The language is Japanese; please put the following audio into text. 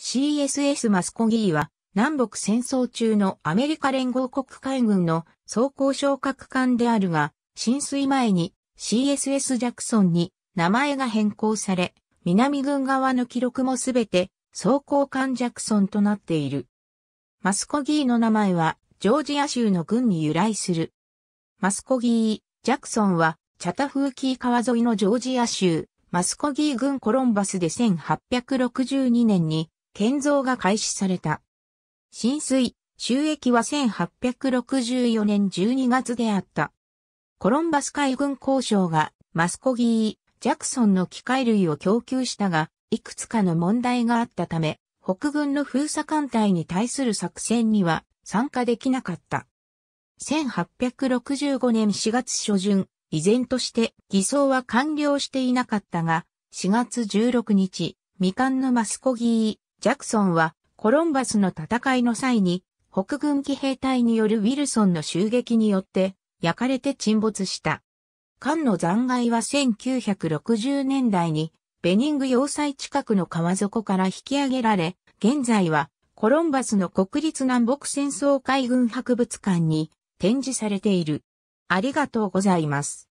CSS マスコギーは南北戦争中のアメリカ連合国海軍の装甲昇格艦であるが、浸水前に CSS ジャクソンに名前が変更され、南軍側の記録もすべて装甲艦ジャクソンとなっている。マスコギーの名前はジョージア州の軍に由来する。マスコギー、ジャクソンはチャタフーキー川沿いのジョージア州、マスコギー軍コロンバスで1862年に建造が開始された。浸水、収益は1864年12月であった。コロンバス海軍交渉がマスコギー、ジャクソンの機械類を供給したが、いくつかの問題があったため、北軍の封鎖艦隊に対する作戦には参加できなかった。1865年4月初旬、依然として偽装は完了していなかったが、4月16日、未完のマスコギー、ジャクソンはコロンバスの戦いの際に北軍騎兵隊によるウィルソンの襲撃によって焼かれて沈没した。艦の残骸は1960年代にベニング要塞近くの川底から引き上げられ、現在はコロンバスの国立南北戦争海軍博物館に展示されている。ありがとうございます。